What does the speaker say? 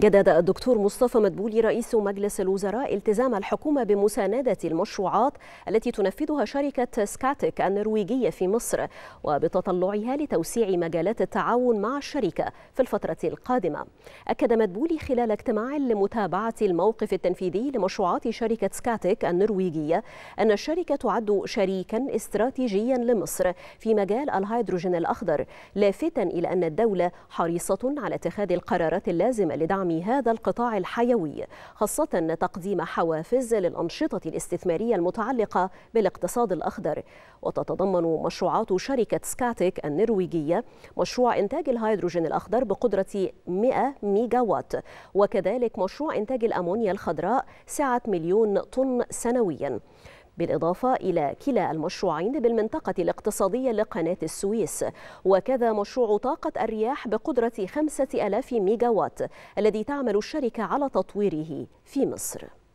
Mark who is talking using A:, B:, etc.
A: جدد الدكتور مصطفى مدبولي رئيس مجلس الوزراء التزام الحكومة بمساندة المشروعات التي تنفذها شركة سكاتك النرويجية في مصر وبتطلعها لتوسيع مجالات التعاون مع الشركة في الفترة القادمة أكد مدبولي خلال اجتماع لمتابعة الموقف التنفيذي لمشروعات شركة سكاتك النرويجية أن الشركة تعد شريكا استراتيجيا لمصر في مجال الهيدروجين الأخضر لافتا إلى أن الدولة حريصة على اتخاذ القرارات اللازمة لدعم لدعم هذا القطاع الحيوي خاصة تقديم حوافز للأنشطة الاستثمارية المتعلقة بالاقتصاد الأخضر وتتضمن مشروعات شركة سكاتيك النرويجية مشروع إنتاج الهيدروجين الأخضر بقدرة 100 ميجا وات وكذلك مشروع إنتاج الأمونيا الخضراء سعة مليون طن سنويا بالإضافة إلى كلا المشروعين بالمنطقة الاقتصادية لقناة السويس وكذا مشروع طاقة الرياح بقدرة 5000 ميجاوات الذي تعمل الشركة على تطويره في مصر